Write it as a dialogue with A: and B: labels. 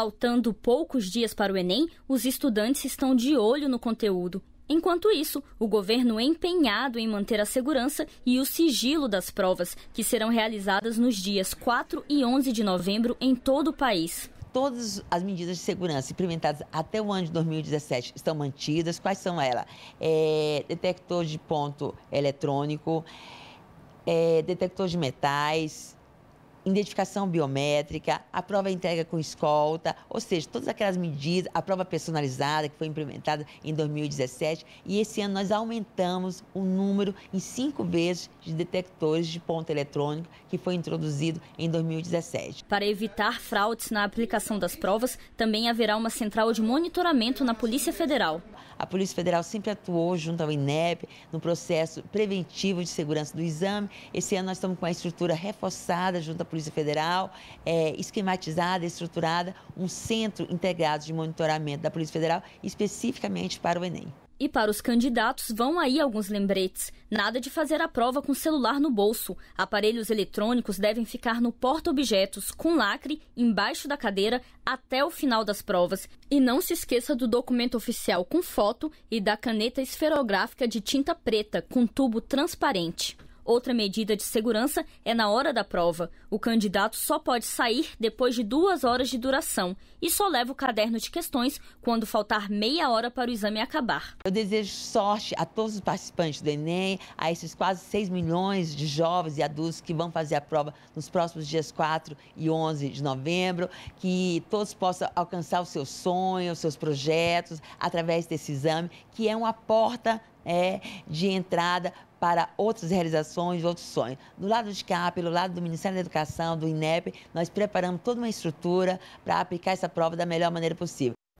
A: Faltando poucos dias para o Enem, os estudantes estão de olho no conteúdo. Enquanto isso, o governo é empenhado em manter a segurança e o sigilo das provas, que serão realizadas nos dias 4 e 11 de novembro em todo o país
B: todas as medidas de segurança implementadas até o ano de 2017 estão mantidas. Quais são elas? É, detector de ponto eletrônico, é, detector de metais, identificação biométrica, a prova é entrega com escolta, ou seja, todas aquelas medidas, a prova personalizada que foi implementada em 2017 e esse ano nós aumentamos o número em cinco vezes de detectores de ponto eletrônico que foi introduzido em 2017.
A: Para evitar fraudes na aplicação das provas, também haverá uma central de monitoramento na Polícia Federal. A Polícia Federal sempre
B: atuou junto ao INEP no processo preventivo de segurança do exame. Esse ano nós estamos com a estrutura reforçada junto à Polícia Federal, é, esquematizada, estruturada, um centro integrado de monitoramento da Polícia Federal, especificamente para o Enem.
A: E para os candidatos vão aí alguns lembretes. Nada de fazer a prova com celular no bolso. Aparelhos eletrônicos devem ficar no porta-objetos, com lacre, embaixo da cadeira, até o final das provas. E não se esqueça do documento oficial com foto e da caneta esferográfica de tinta preta, com tubo transparente. Outra medida de segurança é na hora da prova. O candidato só pode sair depois de duas horas de duração e só leva o caderno de questões quando faltar meia hora para o exame acabar. Eu desejo
B: sorte a todos os participantes do Enem, a esses quase 6 milhões de jovens e adultos que vão fazer a prova nos próximos dias 4 e 11 de novembro, que todos possam alcançar os seus sonhos, os seus projetos através desse exame, que é uma porta é, de entrada para outras realizações, outros sonhos. Do lado do cá, pelo lado do Ministério da Educação, do INEP, nós preparamos toda uma estrutura para aplicar essa prova da melhor maneira possível.